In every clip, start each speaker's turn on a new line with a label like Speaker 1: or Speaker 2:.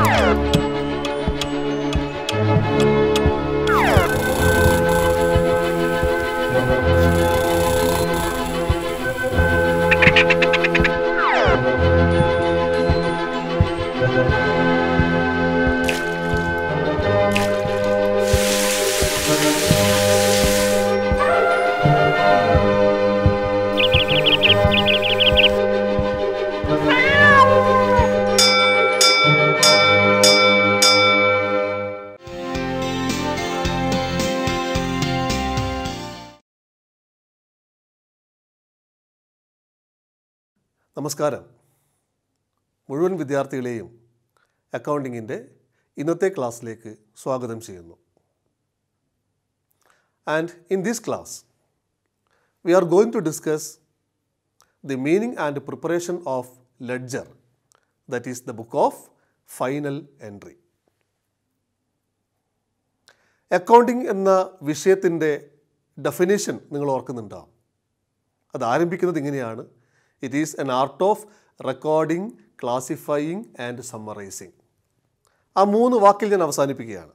Speaker 1: Oh! നമസ്കാരം മുഴുവൻ വിദ്യാർത്ഥികളെയും അക്കൗണ്ടിങ്ങിൻ്റെ ഇന്നത്തെ ക്ലാസ്സിലേക്ക് സ്വാഗതം ചെയ്യുന്നു and in this class we are going to discuss the meaning and preparation of ledger that is the book of final entry accounting എന്ന വിഷയത്തിൻ്റെ ഡെഫിനേഷൻ നിങ്ങൾ ഓർക്കുന്നുണ്ടോ അത് ആരംഭിക്കുന്നത് ഇങ്ങനെയാണ് it is an art of recording, classifying and summarizing. ആ മൂന്ന് വാക്കിൽ ഞാൻ അവസാനിപ്പിക്കുകയാണ്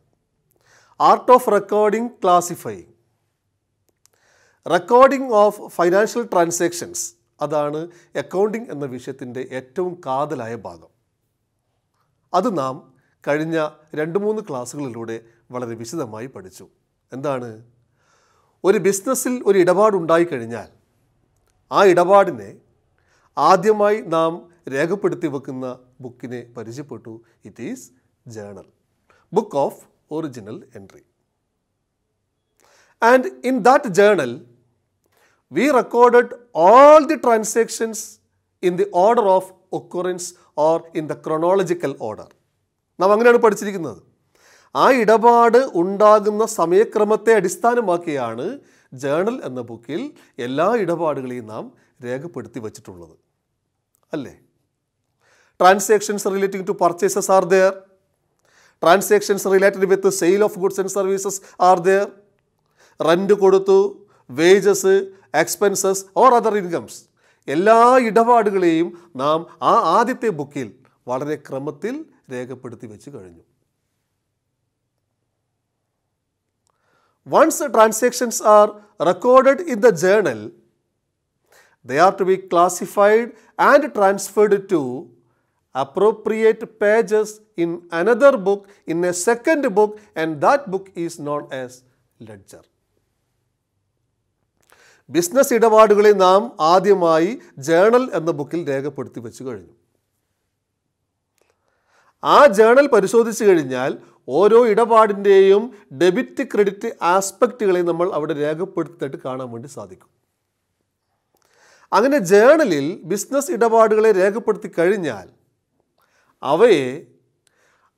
Speaker 1: art of recording classifying recording of financial transactions അതാണ് അക്കൗണ്ടിംഗ് എന്ന വിഷയത്തിൻ്റെ ഏറ്റവും കാതലായ ഭാഗം അത് നാം കഴിഞ്ഞ രണ്ട് മൂന്ന് ക്ലാസ്സുകളിലൂടെ വളരെ വിശദമായി പഠിച്ചു എന്താണ് ഒരു ബിസിനസ്സിൽ ഒരു ഇടപാടുണ്ടായിക്കഴിഞ്ഞാൽ ആ ഇടപാടിനെ ആദ്യമായി നാം രേഖപ്പെടുത്തി വെക്കുന്ന ബുക്കിനെ പരിചയപ്പെട്ടു it is journal book of original entry and in that journal we recorded all the transactions in the order of occurrence or in the chronological order നാം അങ്ങനെയാണ് പഠിച്ചിരിക്കുന്നത് ആ ഇടപാട് ഉണ്ടാകുന്ന സമയക്രമത്തെ അടിസ്ഥാനമാക്കിയാണ് ജേണൽ എന്ന ബുക്കിൽ എല്ലാ ഇടപാടുകളെയും നാം രേഖപ്പെടുത്തി വച്ചിട്ടുള്ളത് അല്ലേ transactions relating to purchases are there transactions related with sale of goods and services are there rent കൊടുത്തു wages expenses or other incomes എല്ലാ ഇടപാടുകളെയും നാം ആ ആദ്യത്തെ ബുക്കിൽ വളരെ ക്രമത്തിൽ രേഖപ്പെടുത്തി വെച്ച് കഴിഞ്ഞു once transactions are recorded in the journal they are to be classified and transferred to appropriate pages in another book, in a second book and that book is known as ledger. Business ഇടപാടുകളെ നാം ആദ്യമായി journal എന്ന ബുക്കിൽ രേഖപ്പെടുത്തി വെച്ചു കഴിഞ്ഞു ആ journal പരിശോധിച്ചു കഴിഞ്ഞാൽ ഓരോ ഇടപാടിൻ്റെയും ഡെബിറ്റ് ക്രെഡിറ്റ് ആസ്പെക്റ്റുകളെ നമ്മൾ അവിടെ രേഖപ്പെടുത്തിയിട്ട് കാണാൻ വേണ്ടി സാധിക്കും അങ്ങനെ ജേണലിൽ ബിസിനസ് ഇടപാടുകളെ രേഖപ്പെടുത്തി കഴിഞ്ഞാൽ അവയെ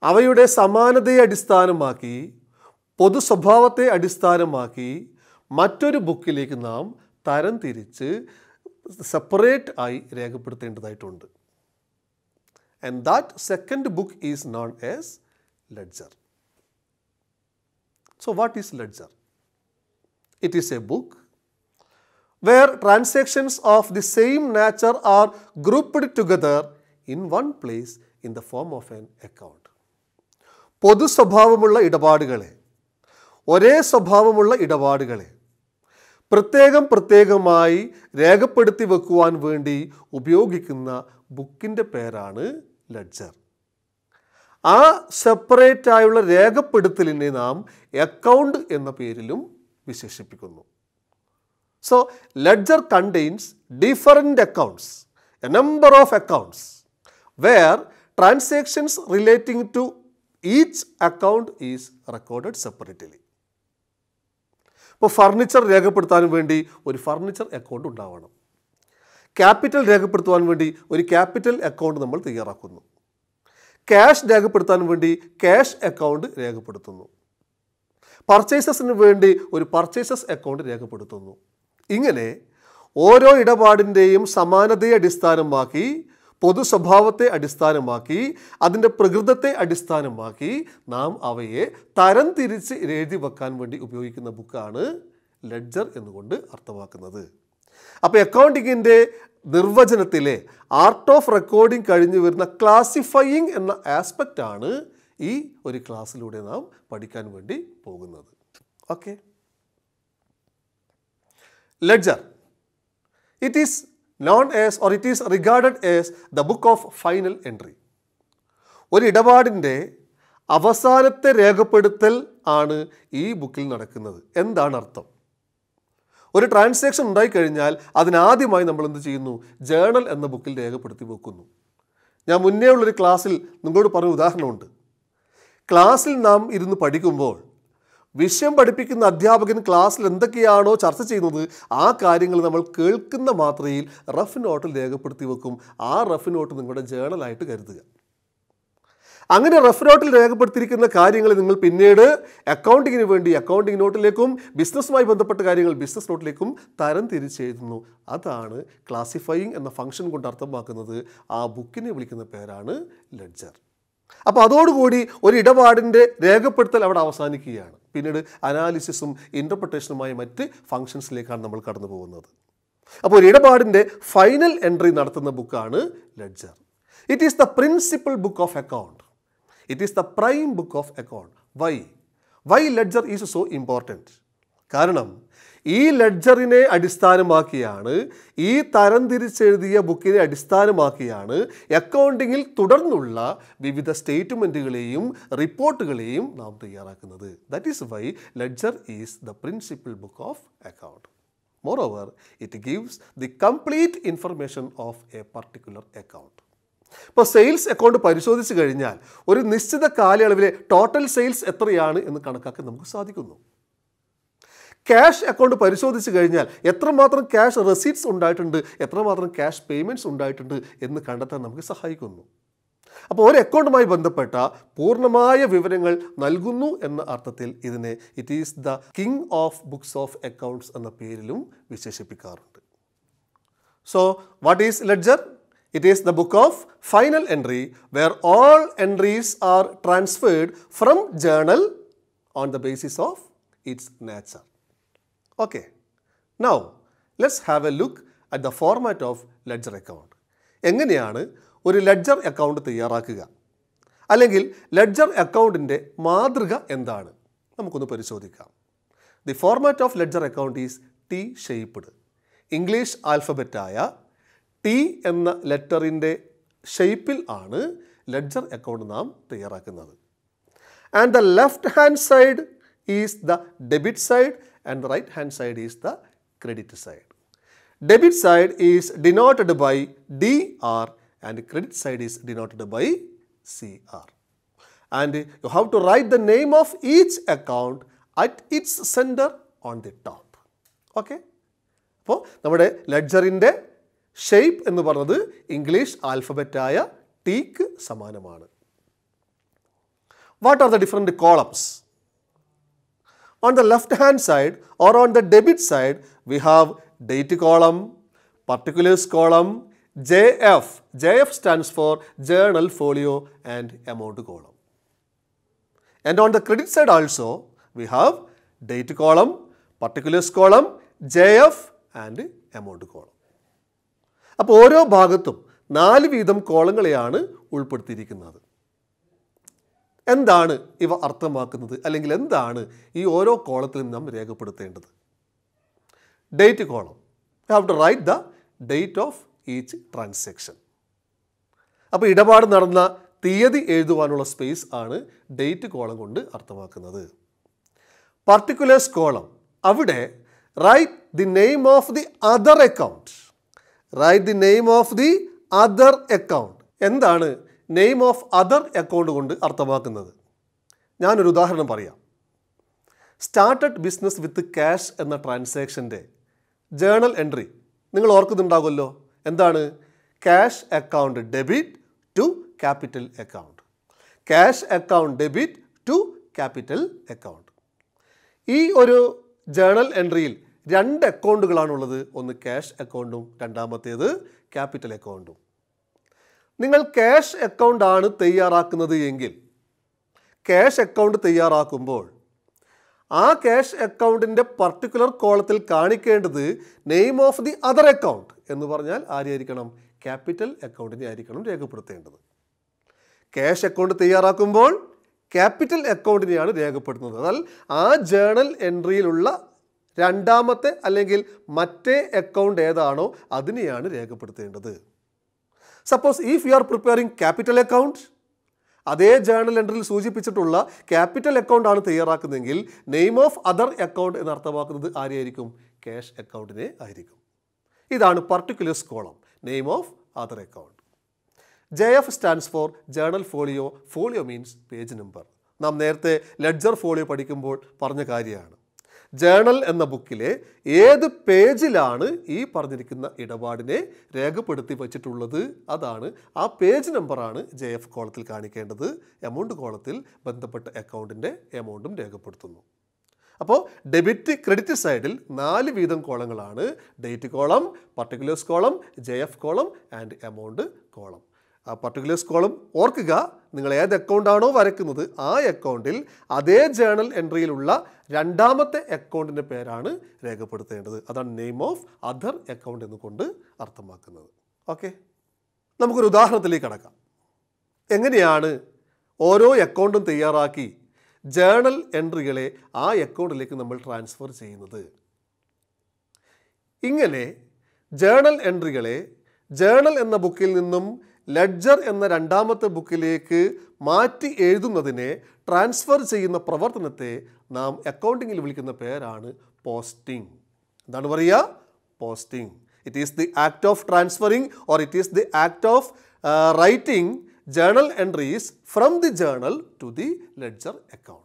Speaker 1: അവയുടെ സമാനതയെ അടിസ്ഥാനമാക്കി പൊതു സ്വഭാവത്തെ അടിസ്ഥാനമാക്കി മറ്റൊരു ബുക്കിലേക്ക് നാം തരം തിരിച്ച് സെപ്പറേറ്റ് ആയി രേഖപ്പെടുത്തേണ്ടതായിട്ടുണ്ട് and that second book is known as ledger so what is ledger it is a book where transactions of the same nature are grouped together in one place in the form of an account. പൊതു സ്വഭാവമുള്ള ഇടപാടുകളെ ഒരേ സ്വഭാവമുള്ള ഇടപാടുകളെ പ്രത്യേകം പ്രത്യേകമായി രേഖപ്പെടുത്തി വെക്കുവാൻ വേണ്ടി ഉപയോഗിക്കുന്ന ബുക്കിൻ്റെ പേരാണ് ലെഡ്ജർ ആ സെപ്പറേറ്റ് ആയുള്ള രേഖപ്പെടുത്തലിനെ നാം അക്കൗണ്ട് എന്ന പേരിലും വിശേഷിപ്പിക്കുന്നു So, ledger contains different accounts, a number of accounts where transactions relating to each account is recorded separately. ഇപ്പോൾ ഫർണിച്ചർ രേഖപ്പെടുത്താൻ വേണ്ടി ഒരു ഫർണിച്ചർ അക്കൗണ്ട് ഉണ്ടാവണം ക്യാപിറ്റൽ രേഖപ്പെടുത്തുവാൻ വേണ്ടി ഒരു ക്യാപിറ്റൽ അക്കൗണ്ട് നമ്മൾ തയ്യാറാക്കുന്നു ക്യാഷ് രേഖപ്പെടുത്താൻ വേണ്ടി ക്യാഷ് അക്കൗണ്ട് രേഖപ്പെടുത്തുന്നു പർച്ചേസസിന് വേണ്ടി ഒരു പർച്ചേസസ് അക്കൗണ്ട് രേഖപ്പെടുത്തുന്നു ഇങ്ങനെ ഓരോ ഇടപാടിൻ്റെയും സമാനതയെ അടിസ്ഥാനമാക്കി പൊതു സ്വഭാവത്തെ അടിസ്ഥാനമാക്കി അതിൻ്റെ പ്രകൃതത്തെ അടിസ്ഥാനമാക്കി നാം അവയെ തരം തിരിച്ച് എഴുതി വെക്കാൻ വേണ്ടി ഉപയോഗിക്കുന്ന ബുക്കാണ് ലെഡ്ജർ എന്നുകൊണ്ട് അർത്ഥമാക്കുന്നത് അപ്പോൾ അക്കൗണ്ടിങ്ങിൻ്റെ നിർവചനത്തിലെ ആർട്ട് ഓഫ് റെക്കോർഡിംഗ് കഴിഞ്ഞു വരുന്ന ക്ലാസിഫയിങ് എന്ന ആസ്പെക്റ്റാണ് ഈ ഒരു ക്ലാസ്സിലൂടെ നാം പഠിക്കാൻ വേണ്ടി പോകുന്നത് okay ledger. It is known as or it is regarded as the book of final entry. ഒരു ഇടപാടിൻ്റെ അവസാനത്തെ രേഖപ്പെടുത്തൽ ആണ് ഈ ബുക്കിൽ നടക്കുന്നത് എന്താണ് അർത്ഥം ഒരു ട്രാൻസാക്ഷൻ ഉണ്ടായിക്കഴിഞ്ഞാൽ അതിനാദ്യമായി നമ്മൾ എന്ത് ചെയ്യുന്നു ജേണൽ എന്ന ബുക്കിൽ രേഖപ്പെടുത്തി വെക്കുന്നു ഞാൻ മുന്നേ ഉള്ളൊരു ക്ലാസ്സിൽ നിങ്ങളോട് പറഞ്ഞ ഉദാഹരണമുണ്ട് ക്ലാസ്സിൽ നാം ഇരുന്ന് പഠിക്കുമ്പോൾ വിഷയം പഠിപ്പിക്കുന്ന അധ്യാപകൻ ക്ലാസ്സിൽ എന്തൊക്കെയാണോ ചർച്ച ചെയ്യുന്നത് ആ കാര്യങ്ങൾ നമ്മൾ കേൾക്കുന്ന മാത്രയിൽ റഫ് നോട്ടിൽ രേഖപ്പെടുത്തി വെക്കും ആ റഫ് നോട്ട് നിങ്ങളുടെ ജേണലായിട്ട് കരുതുക അങ്ങനെ റഫ് നോട്ടിൽ രേഖപ്പെടുത്തിയിരിക്കുന്ന കാര്യങ്ങൾ നിങ്ങൾ പിന്നീട് അക്കൗണ്ടിങ്ങിന് വേണ്ടി അക്കൗണ്ടിങ് നോട്ടിലേക്കും ബിസിനസ്സുമായി ബന്ധപ്പെട്ട കാര്യങ്ങൾ ബിസിനസ് നോട്ടിലേക്കും തരം തിരിച്ചെഴുതുന്നു അതാണ് ക്ലാസിഫൈയിങ് എന്ന ഫംഗ്ഷൻ കൊണ്ട് അർത്ഥമാക്കുന്നത് ആ ബുക്കിനെ വിളിക്കുന്ന പേരാണ് ലെഡ്ജർ അപ്പോൾ അതോടുകൂടി ഒരു ഇടപാടിൻ്റെ രേഖപ്പെടുത്തൽ അവിടെ അവസാനിക്കുകയാണ് പിന്നീട് അനാലിസിസും ഇൻ്റർപ്രിട്ടേഷനുമായ മറ്റ് ഫങ്ഷൻസിലേക്കാണ് നമ്മൾ കടന്നു പോകുന്നത് അപ്പോൾ ഒരു ഇടപാടിൻ്റെ ഫൈനൽ എൻട്രി നടത്തുന്ന ബുക്കാണ് ledger it is the principal book of account it is the prime book of account why why ledger is so important കാരണം ഈ ലെഡ്ജറിനെ അടിസ്ഥാനമാക്കിയാണ് ഈ തരംതിരിച്ചെഴുതിയ ബുക്കിനെ അടിസ്ഥാനമാക്കിയാണ് അക്കൗണ്ടിങ്ങിൽ തുടർന്നുള്ള വിവിധ സ്റ്റേറ്റ്മെൻറ്റുകളെയും റിപ്പോർട്ടുകളെയും നാം തയ്യാറാക്കുന്നത് that is why ledger is the principal book of account moreover it gives the complete information of a particular account ഇപ്പോൾ സെയിൽസ് അക്കൗണ്ട് പരിശോധിച്ച് കഴിഞ്ഞാൽ ഒരു നിശ്ചിത കാലയളവിലെ ടോട്ടൽ സെയിൽസ് എത്രയാണ് എന്ന് കണക്കാക്കാൻ നമുക്ക് സാധിക്കുന്നു ക്യാഷ് അക്കൗണ്ട് പരിശോധിച്ച് കഴിഞ്ഞാൽ എത്രമാത്രം ക്യാഷ് റെസീറ്റ്സ് ഉണ്ടായിട്ടുണ്ട് എത്രമാത്രം ക്യാഷ് പേയ്മെൻറ്റ്സ് ഉണ്ടായിട്ടുണ്ട് എന്ന് കണ്ടെത്താൻ നമുക്ക് സഹായിക്കുന്നു അപ്പോൾ ഒരു അക്കൗണ്ടുമായി ബന്ധപ്പെട്ട പൂർണ്ണമായ വിവരങ്ങൾ നൽകുന്നു എന്ന അർത്ഥത്തിൽ ഇതിനെ it is the king of books of accounts എന്ന പേരിലും വിശേഷിപ്പിക്കാറുണ്ട് so what is ledger it is the book of final entry where all entries are transferred from journal on the basis of its nature Okay. Now, let's have a look at the format of ledger account എങ്ങനെയാണ് ഒരു ledger account തയ്യാറാക്കുക അല്ലെങ്കിൽ ledger അക്കൗണ്ടിൻ്റെ മാതൃക എന്താണ് നമുക്കൊന്ന് പരിശോധിക്കാം the format of ledger account is T shaped English ആൽഫബറ്റായ ടി എന്ന ലെറ്ററിൻ്റെ ഷേപ്പിൽ ആണ് ലെഡ്ജർ അക്കൗണ്ട് നാം തയ്യാറാക്കുന്നത് and the left hand side is the debit side and the right hand side is the credit side. Debit side is denoted by DR and credit side is denoted by CR. And you have to write the name of each account at its center on the top. Okay? അപ്പോൾ നമ്മുടെ ലെഡ്ജറിൻ്റെ shape എന്ന് പറഞ്ഞത് English ആൽഫബറ്റായ ടീക്ക് സമാനമാണ് what are the different columns On the left hand side or on the debit side, we have date column, particulars column, JF. JF stands for journal, folio and amount column. And on the credit side also, we have date column, particulars column, JF and amount column. അപ്പോൾ bhagathum ഭാഗത്തും vidham വീതം കോളങ്ങളെയാണ് ഉൾപ്പെടുത്തിയിരിക്കുന്നത് എന്താണ് ഇവ അർത്ഥമാക്കുന്നത് അല്ലെങ്കിൽ എന്താണ് ഈ ഓരോ കോളത്തിലും നാം രേഖപ്പെടുത്തേണ്ടത് date column you have to write the date of each transaction അപ്പോൾ ഇടപാട് നടന്ന തീയതി എഴുതുവാനുള്ള സ്പേസ് ആണ് ഡേറ്റ് കോളം കൊണ്ട് അർത്ഥമാക്കുന്നത് പർട്ടിക്കുലേഴ്സ് കോളം അവിടെ write the name of the other account write the name of the other account എന്താണ് നെയിം ഓഫ് അതർ അക്കൗണ്ട് കൊണ്ട് അർത്ഥമാക്കുന്നത് ഞാനൊരു ഉദാഹരണം പറയാം സ്റ്റാർട്ടഡ് ബിസിനസ് വിത്ത് ക്യാഷ് എന്ന ട്രാൻസാക്ഷൻ്റെ ജേണൽ എൻട്രി നിങ്ങൾ ഓർക്കുന്നുണ്ടാകുമല്ലോ എന്താണ് cash account debit to capital account cash account debit to capital account ഈ ഒരു ജേണൽ എൻട്രിയിൽ രണ്ട് അക്കൗണ്ടുകളാണുള്ളത് ഒന്ന് ക്യാഷ് അക്കൗണ്ടും രണ്ടാമത്തേത് ക്യാപിറ്റൽ അക്കൗണ്ടും നിങ്ങൾ ക്യാഷ് അക്കൗണ്ട് ആണ് തയ്യാറാക്കുന്നത് എങ്കിൽ ക്യാഷ് അക്കൗണ്ട് തയ്യാറാക്കുമ്പോൾ ആ ക്യാഷ് അക്കൗണ്ടിൻ്റെ പർട്ടിക്കുലർ കോളത്തിൽ കാണിക്കേണ്ടത് name of the other account എന്ന് പറഞ്ഞാൽ ആരെയായിരിക്കണം ക്യാപിറ്റൽ അക്കൗണ്ടിനെ ആയിരിക്കണം രേഖപ്പെടുത്തേണ്ടത് ക്യാഷ് അക്കൗണ്ട് തയ്യാറാക്കുമ്പോൾ ക്യാപിറ്റൽ അക്കൗണ്ടിനെയാണ് രേഖപ്പെടുത്തുന്നത് അതായത് ആ ജേണൽ എൻട്രിയിലുള്ള രണ്ടാമത്തെ അല്ലെങ്കിൽ മറ്റേ അക്കൗണ്ട് ഏതാണോ അതിനെയാണ് രേഖപ്പെടുത്തേണ്ടത് suppose if you are preparing capital account അതേ ജേണൽ എൻട്രിയിൽ സൂചിപ്പിച്ചിട്ടുള്ള ക്യാപിറ്റൽ അക്കൗണ്ട് ആണ് തയ്യാറാക്കുന്നതെങ്കിൽ നെയിം ഓഫ് അതർ അക്കൗണ്ട് എന്ന് അർത്ഥമാക്കുന്നത് ആരെയായിരിക്കും ക്യാഷ് അക്കൗണ്ടിനെ ആയിരിക്കും ഇതാണ് particular column name of other account J F stands for journal folio folio means page number നാം നേരത്തെ ലെഡ്ജർ ഫോളിയോ പഠിക്കുമ്പോൾ പറഞ്ഞ കാര്യമാണ് ജേണൽ എന്ന ബുക്കിലെ ഏത് പേജിലാണ് ഈ പറഞ്ഞിരിക്കുന്ന ഇടപാടിനെ രേഖപ്പെടുത്തി വച്ചിട്ടുള്ളത് അതാണ് ആ പേജ് നമ്പറാണ് ജെ എഫ് കോളത്തിൽ കാണിക്കേണ്ടത് എമൗണ്ട് കോളത്തിൽ ബന്ധപ്പെട്ട അക്കൗണ്ടിൻ്റെ എമൗണ്ടും രേഖപ്പെടുത്തുന്നു അപ്പോൾ ഡെബിറ്റ് ക്രെഡിറ്റ് സൈഡിൽ നാല് വീതം കോളങ്ങളാണ് date column particulars column J F column and amount column ആ പർട്ടിക്കുലേഴ്സ് കോളം ഓർക്കുക നിങ്ങൾ ഏത് അക്കൗണ്ടാണോ വരയ്ക്കുന്നത് ആ അക്കൗണ്ടിൽ അതേ ജേണൽ എൻട്രിയിലുള്ള രണ്ടാമത്തെ അക്കൗണ്ടിൻ്റെ പേരാണ് രേഖപ്പെടുത്തേണ്ടത് അതാണ് നെയിം ഓഫ് അതർ അക്കൗണ്ട് എന്നുകൊണ്ട് അർത്ഥമാക്കുന്നത് ഓക്കെ നമുക്കൊരു ഉദാഹരണത്തിലേക്ക് കടക്കാം എങ്ങനെയാണ് ഓരോ അക്കൗണ്ടും തയ്യാറാക്കി ജേണൽ എൻട്രികളെ ആ അക്കൗണ്ടിലേക്ക് നമ്മൾ ട്രാൻസ്ഫർ ചെയ്യുന്നത് ഇങ്ങനെ ജേണൽ എൻട്രികളെ ജേണൽ എന്ന ബുക്കിൽ നിന്നും ലെഡ്ജർ എന്ന രണ്ടാമത്തെ ബുക്കിലേക്ക് മാറ്റി എഴുതുന്നതിനെ ട്രാൻസ്ഫർ ചെയ്യുന്ന പ്രവർത്തനത്തെ നാം അക്കൗണ്ടിങ്ങിൽ വിളിക്കുന്ന പേരാണ് പോസ്റ്റിംഗ് എന്താണ് പറയുക posting it is the act of transferring or it is the act of writing journal entries from the journal to the ledger account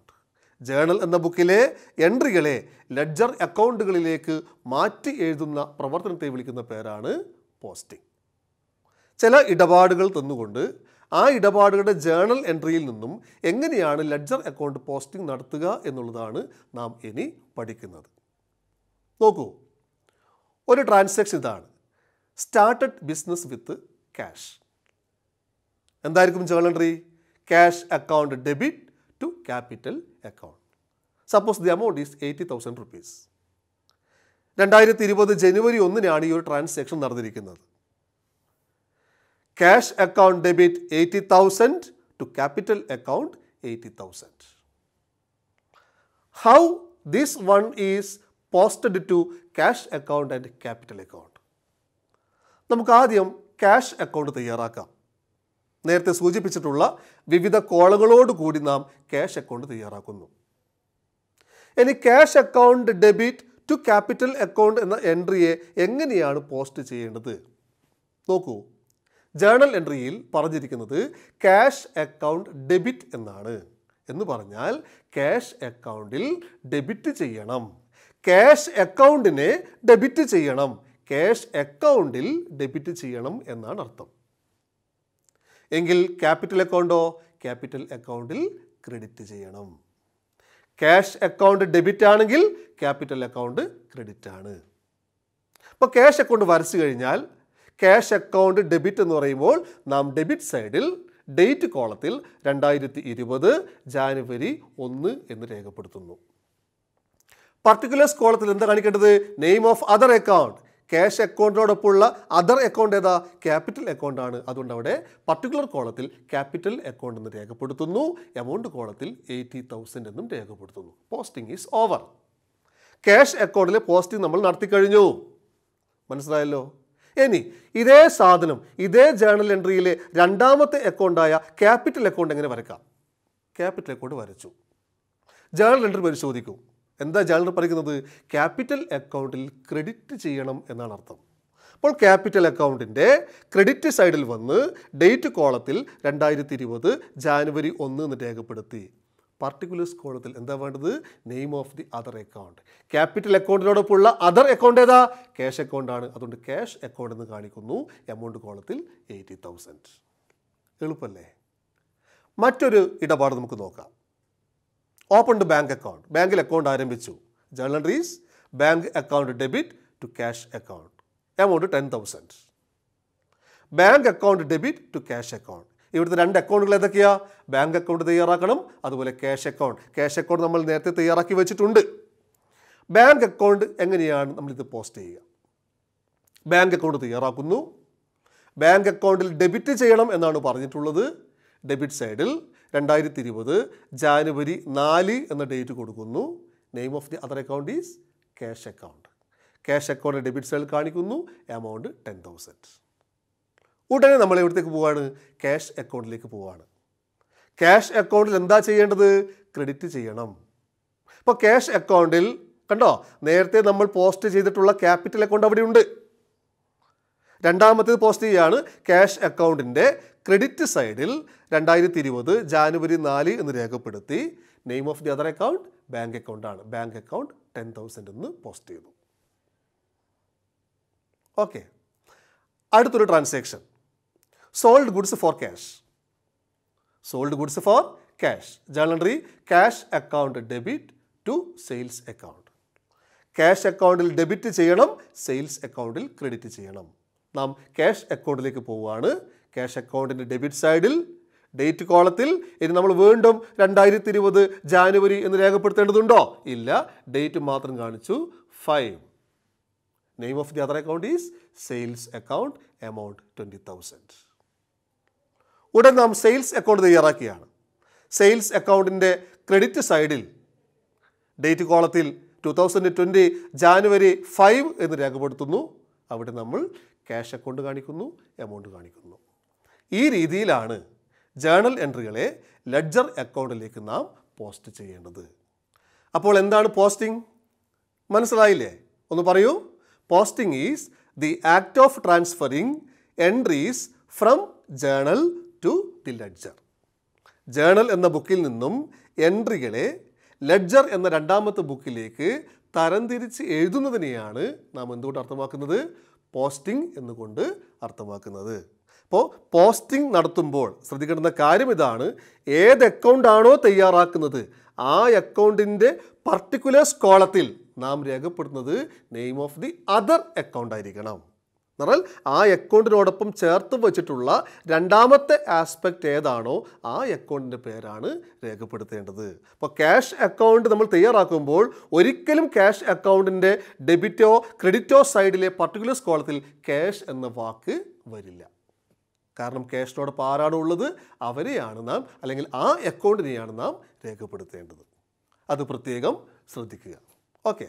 Speaker 1: journal എന്ന ബുക്കിലെ എൻട്രികളെ ലെഡ്ജർ അക്കൗണ്ടുകളിലേക്ക് മാറ്റി എഴുതുന്ന പ്രവർത്തനത്തെ വിളിക്കുന്ന പേരാണ് പോസ്റ്റിംഗ് ചില ഇടപാടുകൾ തന്നുകൊണ്ട് ആ ഇടപാടുകളുടെ ജേണൽ എൻട്രിയിൽ നിന്നും എങ്ങനെയാണ് ലെഡ്ജർ അക്കൗണ്ട് പോസ്റ്റിംഗ് നടത്തുക എന്നുള്ളതാണ് നാം ഇനി പഠിക്കുന്നത് നോക്കൂ ഒരു ട്രാൻസാക്ഷൻ ഇതാണ് സ്റ്റാർട്ടഡ് ബിസിനസ് വിത്ത് ക്യാഷ് എന്തായിരിക്കും journal entry cash account debit to capital account suppose the amount is eighty thousand rupees രണ്ടായിരത്തി ഇരുപത് ജനുവരി ഒന്നിനാണ് ഈ ഒരു ട്രാൻസാക്ഷൻ നടന്നിരിക്കുന്നത് cash account debit 80,000 to capital account 80,000. How this one is posted to cash account and capital account? നമുക്ക് ആദ്യം cash account തയ്യാറാക്കാം നേരത്തെ സൂചിപ്പിച്ചിട്ടുള്ള വിവിധ കോളങ്ങളോട് കൂടി നാം ക്യാഷ് അക്കൗണ്ട് തയ്യാറാക്കുന്നു ഇനി cash account debit to capital account എന്ന എൻട്രിയെ എങ്ങനെയാണ് പോസ്റ്റ് ചെയ്യേണ്ടത് നോക്കൂ ജേണൽ എൻട്രിയിൽ പറഞ്ഞിരിക്കുന്നത് ക്യാഷ് അക്കൗണ്ട് ഡെബിറ്റ് എന്നാണ് എന്ന് പറഞ്ഞാൽ ക്യാഷ് അക്കൗണ്ടിൽ ഡെബിറ്റ് ചെയ്യണം ക്യാഷ് അക്കൗണ്ടിനെ ഡെബിറ്റ് ചെയ്യണം ക്യാഷ് അക്കൗണ്ടിൽ ഡെബിറ്റ് ചെയ്യണം എന്നാണ് അർത്ഥം എങ്കിൽ ക്യാപിറ്റൽ അക്കൗണ്ടോ ക്യാപിറ്റൽ അക്കൗണ്ടിൽ ക്രെഡിറ്റ് ചെയ്യണം ക്യാഷ് അക്കൗണ്ട് ഡെബിറ്റ് ആണെങ്കിൽ ക്യാപിറ്റൽ അക്കൗണ്ട് ക്രെഡിറ്റ് ആണ് അപ്പോൾ ക്യാഷ് അക്കൗണ്ട് വരച്ചു കഴിഞ്ഞാൽ ക്യാഷ് അക്കൗണ്ട് ഡെബിറ്റ് എന്ന് പറയുമ്പോൾ നാം ഡെബിറ്റ് സൈഡിൽ ഡേറ്റ് കോളത്തിൽ രണ്ടായിരത്തി ഇരുപത് ജാനുവരി ഒന്ന് എന്ന് രേഖപ്പെടുത്തുന്നു പർട്ടിക്കുലേഴ്സ് കോളത്തിൽ എന്താ കാണിക്കേണ്ടത് name of other account cash അക്കൗണ്ടിനോടൊപ്പമുള്ള അതർ അക്കൗണ്ട് ഏതാ ക്യാപിറ്റൽ അക്കൗണ്ട് ആണ് അതുകൊണ്ട് അവിടെ പർട്ടിക്കുലർ കോളത്തിൽ ക്യാപിറ്റൽ അക്കൗണ്ട് എന്ന് രേഖപ്പെടുത്തുന്നു എമൗണ്ട് കോളത്തിൽ എയ്റ്റി തൗസൻഡ് എന്നും രേഖപ്പെടുത്തുന്നു പോസ്റ്റിംഗ് ഈസ് ഓവർ ക്യാഷ് അക്കൗണ്ടിലെ പോസ്റ്റിംഗ് നമ്മൾ നടത്തിക്കഴിഞ്ഞു മനസ്സിലായല്ലോ ഇനി ഇതേ സാധനം ഇതേ ജേണൽ എൻട്രിയിലെ രണ്ടാമത്തെ അക്കൗണ്ടായ ക്യാപിറ്റൽ അക്കൗണ്ട് എങ്ങനെ വരക്കാം ക്യാപിറ്റൽ അക്കൗണ്ട് വരച്ചു ജേണൽ എൻട്രി പരിശോധിക്കും എന്താ ജേണൽ പറയുന്നത് ക്യാപിറ്റൽ അക്കൗണ്ടിൽ ക്രെഡിറ്റ് ചെയ്യണം എന്നാണ് അർത്ഥം അപ്പോൾ ക്യാപിറ്റൽ അക്കൗണ്ടിൻ്റെ ക്രെഡിറ്റ് സൈഡിൽ വന്ന് ഡേറ്റ് കോളത്തിൽ രണ്ടായിരത്തി ഇരുപത് ജാനുവരി ഒന്ന് എന്ന് രേഖപ്പെടുത്തി പർട്ടിക്കുലേഴ്സ് കോളത്തിൽ എന്താ വേണ്ടത് name of the other account capital അക്കൗണ്ടിനോടൊപ്പമുള്ള അതർ അക്കൗണ്ട് ഏതാ ക്യാഷ് അക്കൗണ്ട് ആണ് അതുകൊണ്ട് ക്യാഷ് അക്കൗണ്ട് എന്ന് കാണിക്കുന്നു എമൗണ്ട് കോളത്തിൽ എയ്റ്റി തൗസൻഡ് എളുപ്പമല്ലേ മറ്റൊരു ഇടപാട് നമുക്ക് നോക്കാം ഓപ്പൺ ടു ബാങ്ക് അക്കൗണ്ട് ബാങ്കിൽ അക്കൗണ്ട് ആരംഭിച്ചു journal bank account debit to cash account amount ten thousand bank account debit to cash account ഇവിടുത്തെ രണ്ട് അക്കൗണ്ടുകൾ ഏതൊക്കെയാ ബാങ്ക് അക്കൗണ്ട് തയ്യാറാക്കണം അതുപോലെ ക്യാഷ് അക്കൗണ്ട് ക്യാഷ് അക്കൗണ്ട് നമ്മൾ നേരത്തെ തയ്യാറാക്കി വെച്ചിട്ടുണ്ട് ബാങ്ക് അക്കൗണ്ട് എങ്ങനെയാണ് നമ്മളിത് പോസ്റ്റ് ചെയ്യുക ബാങ്ക് അക്കൗണ്ട് തയ്യാറാക്കുന്നു ബാങ്ക് അക്കൗണ്ടിൽ ഡെബിറ്റ് ചെയ്യണം എന്നാണ് പറഞ്ഞിട്ടുള്ളത് ഡെബിറ്റ് സൈഡിൽ രണ്ടായിരത്തി ഇരുപത് ജാനുവരി നാല് എന്ന ഡേറ്റ് കൊടുക്കുന്നു name of the other account is cash account cash account debit സൈഡിൽ കാണിക്കുന്നു എമൗണ്ട് ടെൻ തൗസൻഡ് ഉടനെ നമ്മൾ എവിടത്തേക്ക് പോവാണ് ക്യാഷ് അക്കൗണ്ടിലേക്ക് പോവാണ് ക്യാഷ് അക്കൗണ്ടിൽ എന്താ ചെയ്യേണ്ടത് ക്രെഡിറ്റ് ചെയ്യണം അപ്പോൾ ക്യാഷ് അക്കൗണ്ടിൽ കണ്ടോ നേരത്തെ നമ്മൾ പോസ്റ്റ് ചെയ്തിട്ടുള്ള ക്യാപിറ്റൽ അക്കൗണ്ട് അവിടെ ഉണ്ട് രണ്ടാമത്തേത് പോസ്റ്റ് ചെയ്യുകയാണ് ക്യാഷ് അക്കൗണ്ടിൻ്റെ ക്രെഡിറ്റ് സൈഡിൽ രണ്ടായിരത്തി ഇരുപത് ജാനുവരി നാല് എന്ന് രേഖപ്പെടുത്തി name of the other account bank അക്കൗണ്ടാണ് ബാങ്ക് അക്കൗണ്ട് ടെൻ തൗസൻഡ് എന്ന് പോസ്റ്റ് ചെയ്തു ഓക്കെ അടുത്തൊരു transaction sold goods for cash sold goods for cash Journal cash account debit to sales account cash അക്കൗണ്ടിൽ ഡെബിറ്റ് ചെയ്യണം സെയിൽസ് അക്കൗണ്ടിൽ credit ചെയ്യണം നാം cash അക്കൗണ്ടിലേക്ക് പോവുകയാണ് ക്യാഷ് അക്കൗണ്ടിൻ്റെ ഡെബിറ്റ് സൈഡിൽ ഡേറ്റ് കോളത്തിൽ ഇനി നമ്മൾ വീണ്ടും രണ്ടായിരത്തി ഇരുപത് ജാനുവരി എന്ന് രേഖപ്പെടുത്തേണ്ടതുണ്ടോ ഇല്ല ഡേറ്റ് മാത്രം കാണിച്ചു five name of the other account is sales account amount twenty thousand ഉടൻ നാം സെയിൽസ് അക്കൗണ്ട് തയ്യാറാക്കിയാണ് സെയിൽസ് അക്കൗണ്ടിൻ്റെ ക്രെഡിറ്റ് സൈഡിൽ ഡേറ്റ് കോളത്തിൽ ടു തൗസൻഡ് ട്വൻറ്റി ജാനുവരി ഫൈവ് എന്ന് രേഖപ്പെടുത്തുന്നു അവിടെ നമ്മൾ ക്യാഷ് അക്കൗണ്ട് കാണിക്കുന്നു എമൗണ്ട് കാണിക്കുന്നു ഈ രീതിയിലാണ് ജേണൽ എൻട്രികളെ ലെഡ്ജർ അക്കൗണ്ടിലേക്ക് നാം പോസ്റ്റ് ചെയ്യേണ്ടത് അപ്പോൾ എന്താണ് പോസ്റ്റിംഗ് മനസ്സിലായില്ലേ ഒന്ന് പറയൂ posting is the act of transferring entries from journal to the ledger journal എന്ന ബുക്കിൽ നിന്നും എൻട്രികളെ ലെഡ്ജർ എന്ന രണ്ടാമത്തെ ബുക്കിലേക്ക് തരംതിരിച്ച് എഴുതുന്നതിനെയാണ് നാം എന്തുകൊണ്ട് അർത്ഥമാക്കുന്നത് പോസ്റ്റിംഗ് എന്നുകൊണ്ട് അർത്ഥമാക്കുന്നത് അപ്പോൾ പോസ്റ്റിംഗ് നടത്തുമ്പോൾ ശ്രദ്ധിക്കേണ്ടുന്ന കാര്യം ഇതാണ് ഏത് അക്കൗണ്ടാണോ തയ്യാറാക്കുന്നത് ആ അക്കൗണ്ടിൻ്റെ പർട്ടിക്കുലർ സ്കോളത്തിൽ നാം രേഖപ്പെടുത്തുന്നത് name of the other account ആയിരിക്കണം എന്നാൽ ആ അക്കൗണ്ടിനോടൊപ്പം ചേർത്ത് വച്ചിട്ടുള്ള രണ്ടാമത്തെ ആസ്പെക്റ്റ് ഏതാണോ ആ അക്കൗണ്ടിൻ്റെ പേരാണ് രേഖപ്പെടുത്തേണ്ടത് അപ്പോൾ ക്യാഷ് അക്കൗണ്ട് നമ്മൾ തയ്യാറാക്കുമ്പോൾ ഒരിക്കലും ക്യാഷ് അക്കൗണ്ടിൻ്റെ ഡെബിറ്റോ ക്രെഡിറ്റോ സൈഡിലെ പർട്ടിക്കുലർ കോളത്തിൽ ക്യാഷ് എന്ന വാക്ക് വരില്ല കാരണം ക്യാഷിനോടൊപ്പം ആരാണ് ഉള്ളത് അവരെയാണ് നാം അല്ലെങ്കിൽ ആ അക്കൗണ്ടിനെയാണ് നാം രേഖപ്പെടുത്തേണ്ടത് അത് പ്രത്യേകം ശ്രദ്ധിക്കുക ഓക്കെ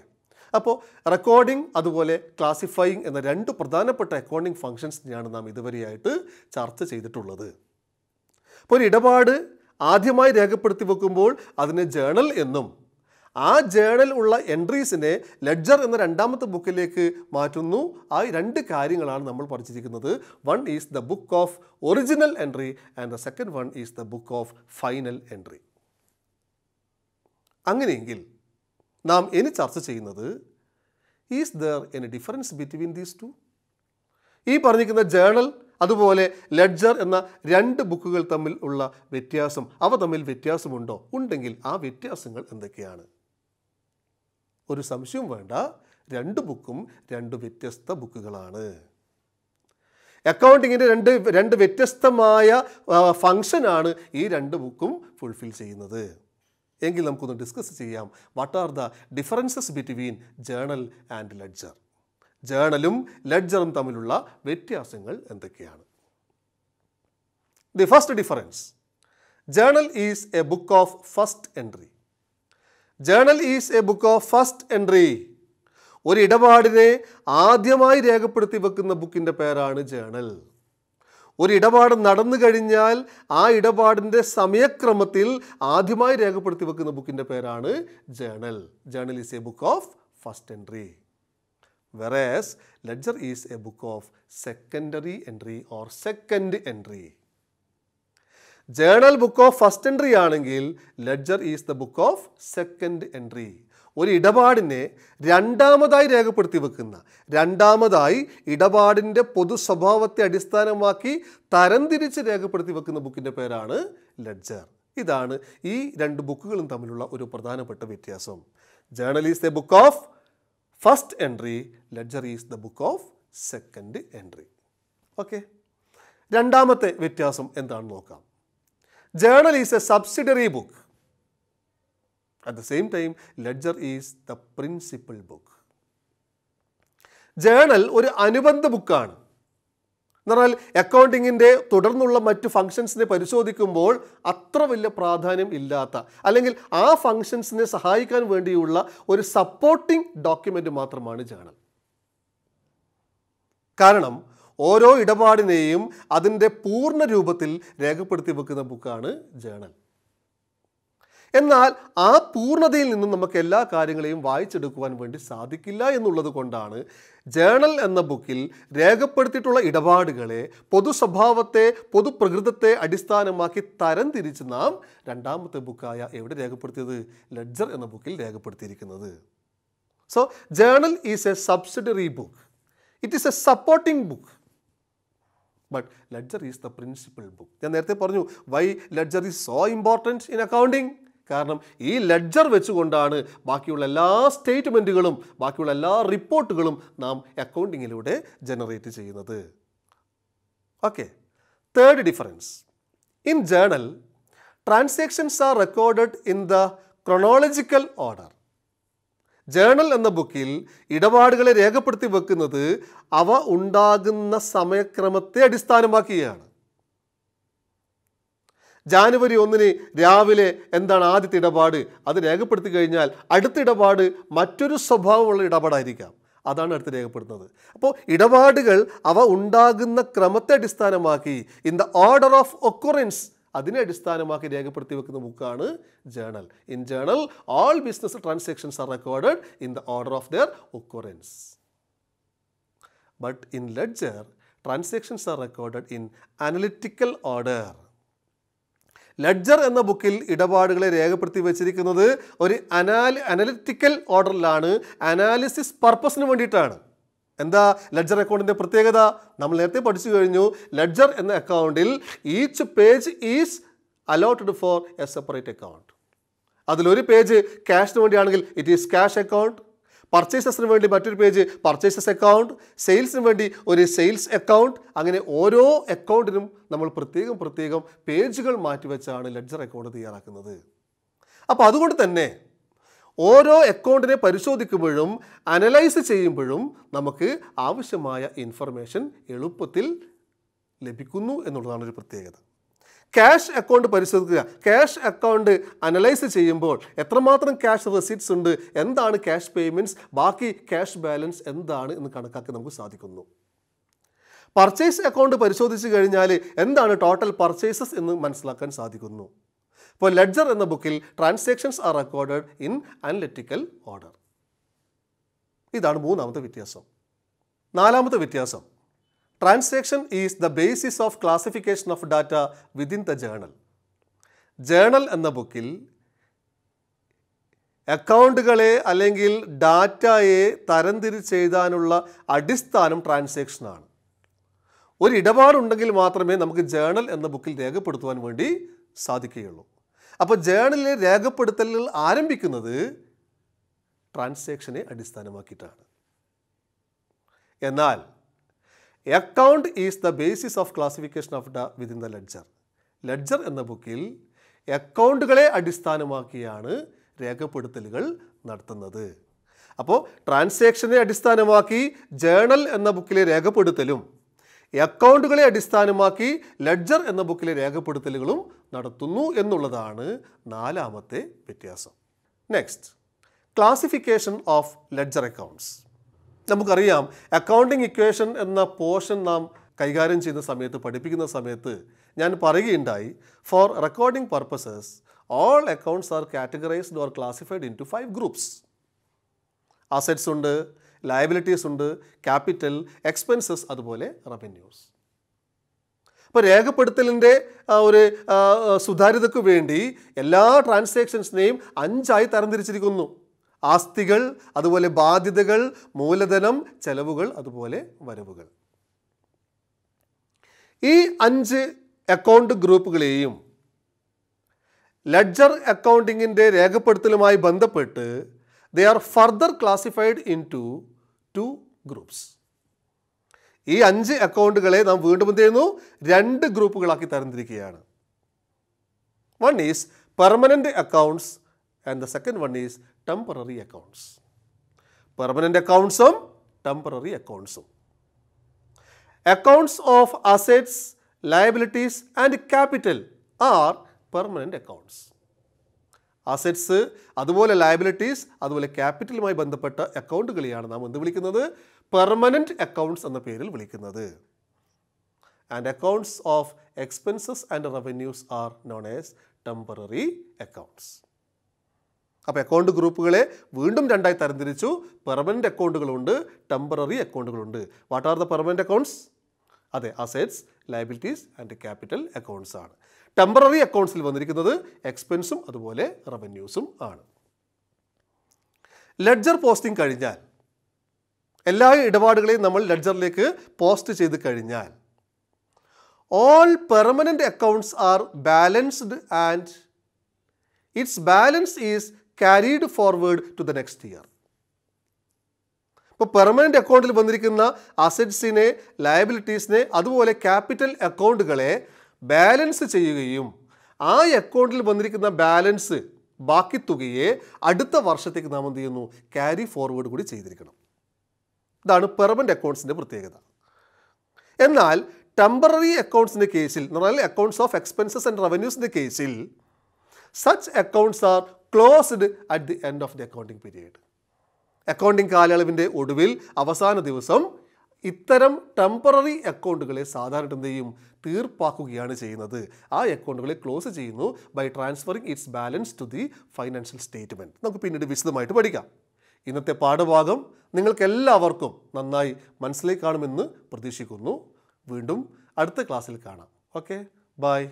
Speaker 1: അപ്പോൾ റെക്കോർഡിംഗ് അതുപോലെ ക്ലാസിഫൈയിങ് എന്ന രണ്ട് പ്രധാനപ്പെട്ട അക്കൗണ്ടിങ് ഫങ്ഷൻസിനെയാണ് നാം ഇതുവരെയായിട്ട് ചർച്ച ചെയ്തിട്ടുള്ളത് അപ്പോൾ ഒരു ഇടപാട് ആദ്യമായി രേഖപ്പെടുത്തി വെക്കുമ്പോൾ അതിനെ ജേണൽ എന്നും ആ ജേണൽ ഉള്ള എൻട്രീസിനെ ലെഡ്ജർ എന്ന രണ്ടാമത്തെ ബുക്കിലേക്ക് മാറ്റുന്നു ആ രണ്ട് കാര്യങ്ങളാണ് നമ്മൾ പഠിച്ചിരിക്കുന്നത് one is the book of original entry and the second one is the book of final entry അങ്ങനെയെങ്കിൽ നാം ഇനി ചർച്ച ചെയ്യുന്നത് is there an difference between these two ഈ പറഞ്ഞിരിക്കുന്ന ജേണൽ അതുപോലെ ലെഡ്ജർ എന്ന രണ്ട് ബുക്കുകൾ തമ്മിൽ ഉള്ള വ്യത്യാസം അവ തമ്മിൽ വ്യത്യാസമുണ്ടോ ഉണ്ടെങ്കിൽ ആ വ്യത്യാസങ്ങൾ എന്തൊക്കെയാണ് ഒരു സംശയവും വേണ്ട രണ്ട് ബുക്കും രണ്ട് വ്യത്യസ്ത ബുക്കുകളാണ് അക്കൗണ്ടിങ്ങിൻ്റെ രണ്ട് രണ്ട് വ്യത്യസ്തമായ ഫങ്ഷനാണ് ഈ രണ്ട് ബുക്കും ഫുൾഫിൽ ചെയ്യുന്നത് എങ്കിൽ നമുക്കൊന്ന് ഡിസ്കസ് ചെയ്യാം what are the differences between journal and ledger ജേണലും ലെഡ്ജറും തമ്മിലുള്ള വ്യത്യാസങ്ങൾ എന്തൊക്കെയാണ് the first difference journal is a book of first entry journal is a book of first entry ഒരു ഇടപാടിനെ ആദ്യമായി രേഖപ്പെടുത്തി വെക്കുന്ന ബുക്കിൻ്റെ പേരാണ് ജേണൽ ഒരു ഇടപാട് നടന്നു കഴിഞ്ഞാൽ ആ ഇടപാടിൻ്റെ സമയക്രമത്തിൽ ആദ്യമായി രേഖപ്പെടുത്തി വെക്കുന്ന ബുക്കിൻ്റെ പേരാണ് journal journal is a book of first entry whereas ledger is a book of secondary entry or second entry journal book of first entry ആണെങ്കിൽ ledger is the book of second entry ഒരു ഇടപാടിനെ രണ്ടാമതായി രേഖപ്പെടുത്തി വെക്കുന്ന രണ്ടാമതായി ഇടപാടിൻ്റെ പൊതു സ്വഭാവത്തെ അടിസ്ഥാനമാക്കി തരംതിരിച്ച് രേഖപ്പെടുത്തി വെക്കുന്ന ബുക്കിൻ്റെ പേരാണ് ലെഡ്ജർ ഇതാണ് ഈ രണ്ട് ബുക്കുകളും തമ്മിലുള്ള ഒരു പ്രധാനപ്പെട്ട വ്യത്യാസം journal is the book of first entry ledger is the book of second entry okay രണ്ടാമത്തെ വ്യത്യാസം എന്താണെന്ന് നോക്കാം journal is a subsidiary book at the same time, ledger is the principal book journal ഒരു അനുബന്ധ ബുക്കാണ് എന്ന് പറഞ്ഞാൽ അക്കൗണ്ടിങ്ങിൻ്റെ തുടർന്നുള്ള മറ്റ് ഫങ്ഷൻസിനെ പരിശോധിക്കുമ്പോൾ അത്ര വലിയ പ്രാധാന്യം ഇല്ലാത്ത അല്ലെങ്കിൽ ആ ഫങ്ഷൻസിനെ സഹായിക്കാൻ വേണ്ടിയുള്ള ഒരു സപ്പോർട്ടിംഗ് ഡോക്യുമെൻ്റ് മാത്രമാണ് ജേണൽ കാരണം ഓരോ ഇടപാടിനെയും അതിൻ്റെ പൂർണ്ണ രൂപത്തിൽ രേഖപ്പെടുത്തി വെക്കുന്ന ബുക്കാണ് ജേണൽ എന്നാൽ ആ പൂർണ്ണതയിൽ നിന്നും നമുക്ക് എല്ലാ കാര്യങ്ങളെയും വായിച്ചെടുക്കുവാൻ വേണ്ടി സാധിക്കില്ല എന്നുള്ളത് കൊണ്ടാണ് ജേണൽ എന്ന ബുക്കിൽ രേഖപ്പെടുത്തിയിട്ടുള്ള ഇടപാടുകളെ പൊതുസ്വഭാവത്തെ പൊതുപ്രകൃതത്തെ അടിസ്ഥാനമാക്കി തരം തിരിച്ച് നാം രണ്ടാമത്തെ ബുക്കായ എവിടെ രേഖപ്പെടുത്തിയത് ലെഡ്ജർ എന്ന ബുക്കിൽ രേഖപ്പെടുത്തിയിരിക്കുന്നത് so journal is a subsidiary book it is a supporting book but ledger is the principal book ഞാൻ നേരത്തെ പറഞ്ഞു why ledger is so important in accounting കാരണം ഈ ലെഡ്ജർ വെച്ചുകൊണ്ടാണ് ബാക്കിയുള്ള എല്ലാ സ്റ്റേറ്റ്മെൻറ്റുകളും ബാക്കിയുള്ള എല്ലാ റിപ്പോർട്ടുകളും നാം അക്കൗണ്ടിങ്ങിലൂടെ ജനറേറ്റ് ചെയ്യുന്നത് okay third difference in journal transactions are recorded in the chronological order journal എന്ന ബുക്കിൽ ഇടപാടുകളെ രേഖപ്പെടുത്തി വെക്കുന്നത് അവ ഉണ്ടാകുന്ന സമയക്രമത്തെ അടിസ്ഥാനമാക്കിയാണ് ജാനുവരി ഒന്നിന് രാവിലെ എന്താണ് ആദ്യത്തെ ഇടപാട് അത് രേഖപ്പെടുത്തി കഴിഞ്ഞാൽ അടുത്ത ഇടപാട് മറ്റൊരു സ്വഭാവമുള്ള ഇടപാടായിരിക്കാം അതാണ് അടുത്ത് രേഖപ്പെടുത്തുന്നത് അപ്പോൾ ഇടപാടുകൾ അവ ഉണ്ടാകുന്ന ക്രമത്തെ അടിസ്ഥാനമാക്കി in the order of occurrence അതിനെ അടിസ്ഥാനമാക്കി രേഖപ്പെടുത്തി വെക്കുന്ന ബുക്കാണ് journal in journal all business transactions are record in the order of their occurrence but in ledger transactions are record in analytical order ledger എന്ന ബുക്കിൽ ഇടപാടുകളെ രേഖപ്പെടുത്തി വെച്ചിരിക്കുന്നത് ഒരു അനാലി അനലിറ്റിക്കൽ ഓർഡറിലാണ് അനാലിസിസ് പർപ്പസിന് വേണ്ടിയിട്ടാണ് എന്താ ലെഡ്ജർ അക്കൗണ്ടിൻ്റെ പ്രത്യേകത നമ്മൾ നേരത്തെ പഠിച്ചു കഴിഞ്ഞു ലെഡ്ജർ എന്ന അക്കൗണ്ടിൽ each page is allotted for a separate account അതിലൊരു പേജ് ക്യാഷിന് വേണ്ടിയാണെങ്കിൽ ഇറ്റ് ഈസ് ക്യാഷ് അക്കൗണ്ട് പർച്ചേസസിന് വേണ്ടി മറ്റൊരു പേജ് പർച്ചേസസ് അക്കൗണ്ട് സെയിൽസിന് വേണ്ടി ഒരു സെയിൽസ് അക്കൗണ്ട് അങ്ങനെ ഓരോ അക്കൗണ്ടിനും നമ്മൾ പ്രത്യേകം പ്രത്യേകം പേജുകൾ മാറ്റിവെച്ചാണ് ലെഡ്ജർ അക്കൗണ്ട് തയ്യാറാക്കുന്നത് അപ്പോൾ അതുകൊണ്ട് തന്നെ ഓരോ അക്കൗണ്ടിനെ പരിശോധിക്കുമ്പോഴും അനലൈസ് ചെയ്യുമ്പോഴും നമുക്ക് ആവശ്യമായ ഇൻഫർമേഷൻ എളുപ്പത്തിൽ ലഭിക്കുന്നു എന്നുള്ളതാണ് ഒരു പ്രത്യേകത ക്യാഷ് അക്കൗണ്ട് പരിശോധിക്കുക ക്യാഷ് അക്കൗണ്ട് അനലൈസ് ചെയ്യുമ്പോൾ എത്രമാത്രം ക്യാഷ് റെസിറ്റ്സ് ഉണ്ട് എന്താണ് ക്യാഷ് പേയ്മെൻറ്റ്സ് ബാക്കി ക്യാഷ് ബാലൻസ് എന്താണ് എന്ന് കണക്കാക്കി നമുക്ക് സാധിക്കുന്നു പർച്ചേസ് അക്കൗണ്ട് പരിശോധിച്ച് കഴിഞ്ഞാൽ എന്താണ് ടോട്ടൽ പർച്ചേസസ് എന്ന് മനസ്സിലാക്കാൻ സാധിക്കുന്നു ഇപ്പോൾ ലെഡ്ജർ എന്ന ബുക്കിൽ transactions are recorded in analytical order ഇതാണ് മൂന്നാമത്തെ വ്യത്യാസം നാലാമത്തെ വ്യത്യാസം transaction is the basis of classification of data within the journal journal എന്ന ബുക്കിൽ അക്കൗണ്ടുകളെ അല്ലെങ്കിൽ ഡാറ്റയെ തരംതിരിച്ചെഴുതാനുള്ള അടിസ്ഥാനം ട്രാൻസാക്ഷനാണ് ഒരു ഇടപാടുണ്ടെങ്കിൽ മാത്രമേ നമുക്ക് ജേണൽ എന്ന ബുക്കിൽ രേഖപ്പെടുത്തുവാൻ വേണ്ടി സാധിക്കുകയുള്ളൂ അപ്പോൾ ജേണലിലെ രേഖപ്പെടുത്തലുകൾ ആരംഭിക്കുന്നത് ട്രാൻസാക്ഷനെ അടിസ്ഥാനമാക്കിയിട്ടാണ് എന്നാൽ account is the basis of classification of the within the ledger ledger എന്ന ബുക്കിൽ അക്കൗണ്ടുകളെ അടിസ്ഥാനമാക്കിയാണ് രേഖപ്പെടുത്തലുകൾ നടത്തുന്നത് അപ്പോൾ ട്രാൻസാക്ഷനെ അടിസ്ഥാനമാക്കി ജേണൽ എന്ന ബുക്കിലെ രേഖപ്പെടുത്തലും അക്കൗണ്ടുകളെ അടിസ്ഥാനമാക്കി ലഡ്ജർ എന്ന ബുക്കിലെ രേഖപ്പെടുത്തലുകളും നടത്തുന്നു എന്നുള്ളതാണ് നാലാമത്തെ വ്യത്യാസം next classification of ledger accounts നമുക്കറിയാം അക്കൗണ്ടിങ് ഇക്വേഷൻ എന്ന പോർഷൻ നാം കൈകാര്യം ചെയ്യുന്ന സമയത്ത് പഠിപ്പിക്കുന്ന സമയത്ത് ഞാൻ പറയുകയുണ്ടായി for recording purposes all accounts are categorised or classified into five groups assets ഉണ്ട് ലയബിലിറ്റീസ് ഉണ്ട് ക്യാപിറ്റൽ എക്സ്പെൻസസ് അതുപോലെ റവന്യൂസ് അപ്പോൾ രേഖപ്പെടുത്തലിൻ്റെ ഒരു സുതാര്യതയ്ക്ക് വേണ്ടി എല്ലാ ട്രാൻസാക്ഷൻസിനെയും അഞ്ചായി തരംതിരിച്ചിരിക്കുന്നു ആസ്തികൾ അതുപോലെ ബാധ്യതകൾ മൂലധനം ചെലവുകൾ അതുപോലെ വരവുകൾ ഈ അഞ്ച് അക്കൗണ്ട് ഗ്രൂപ്പുകളെയും ലെഡ്ജർ അക്കൗണ്ടിങ്ങിൻ്റെ രേഖപ്പെടുത്തലുമായി ബന്ധപ്പെട്ട് they are further classified into two groups ഈ അഞ്ച് അക്കൗണ്ടുകളെ നാം വീണ്ടും എന്ത് ചെയ്യുന്നു രണ്ട് ഗ്രൂപ്പുകളാക്കി തരംതിരിക്കുകയാണ് one is permanent accounts and the second one is temporary accounts permanent അക്കൗണ്ട്സും ടെമ്പററി അക്കൗണ്ട്സും accounts of assets liabilities and capital are permanent accounts assets അതുപോലെ ലയബിലിറ്റീസ് അതുപോലെ ക്യാപിറ്റലുമായി ബന്ധപ്പെട്ട അക്കൗണ്ടുകളെയാണ് നാം എന്ത് വിളിക്കുന്നത് പെർമനൻറ്റ് അക്കൗണ്ട്സ് എന്ന പേരിൽ വിളിക്കുന്നത് and accounts of expenses and revenues are known as temporary accounts അപ്പോൾ അക്കൗണ്ട് ഗ്രൂപ്പുകളെ വീണ്ടും രണ്ടായി തരംതിരിച്ചു പെർമനൻ്റ് അക്കൗണ്ടുകളുണ്ട് ടെമ്പററി അക്കൗണ്ടുകളുണ്ട് what are the permanent accounts അതെ assets liabilities and capital accounts ആണ് ടെമ്പററി അക്കൗണ്ട്സിൽ വന്നിരിക്കുന്നത് എക്സ്പെൻസും അതുപോലെ റവന്യൂസും ആണ് ലെഡ്ജർ പോസ്റ്റിംഗ് കഴിഞ്ഞാൽ എല്ലാ ഇടപാടുകളെയും നമ്മൾ ലെഡ്ജറിലേക്ക് പോസ്റ്റ് ചെയ്ത് കഴിഞ്ഞാൽ all permanent accounts are balanced and its balance is carried forward to the next year ഇപ്പോൾ പെർമനൻ്റ് അക്കൗണ്ടിൽ വന്നിരിക്കുന്ന അസറ്റ്സിനെ ലയബിലിറ്റീസിനെ അതുപോലെ ക്യാപിറ്റൽ അക്കൗണ്ടുകളെ ബാലൻസ് ചെയ്യുകയും ആ അക്കൗണ്ടിൽ വന്നിരിക്കുന്ന ബാലൻസ് ബാക്കി തുകയെ അടുത്ത വർഷത്തേക്ക് നാം എന്ത് ചെയ്യുന്നു ക്യാരി ഫോർവേഡ് കൂടി ചെയ്തിരിക്കണം ഇതാണ് പെർമനൻ്റ് അക്കൗണ്ട്സിൻ്റെ പ്രത്യേകത എന്നാൽ ടെമ്പററി അക്കൗണ്ട്സിൻ്റെ കേസിൽ എന്ന് പറഞ്ഞാൽ അക്കൗണ്ട്സ് ഓഫ് എക്സ്പെൻസസ് ആൻഡ് റവന്യൂസിൻ്റെ കേസിൽ such accounts are closed at the end of the accounting period accounting കാലയളവിൻ്റെ ഒടുവിൽ അവസാന ദിവസം ഇത്തരം ടെമ്പററി അക്കൗണ്ടുകളെ സാധാരണ എന്ത് ചെയ്യും തീർപ്പാക്കുകയാണ് ചെയ്യുന്നത് ആ അക്കൗണ്ടുകളെ ക്ലോസ് ചെയ്യുന്നു by transferring its balance to the financial statement നമുക്ക് പിന്നീട് വിശദമായിട്ട് പഠിക്കാം ഇന്നത്തെ പാഠഭാഗം നിങ്ങൾക്കെല്ലാവർക്കും നന്നായി മനസ്സിലേക്ക് കാണുമെന്ന് പ്രതീക്ഷിക്കുന്നു വീണ്ടും അടുത്ത ക്ലാസ്സിൽ കാണാം ഓക്കെ ബായ്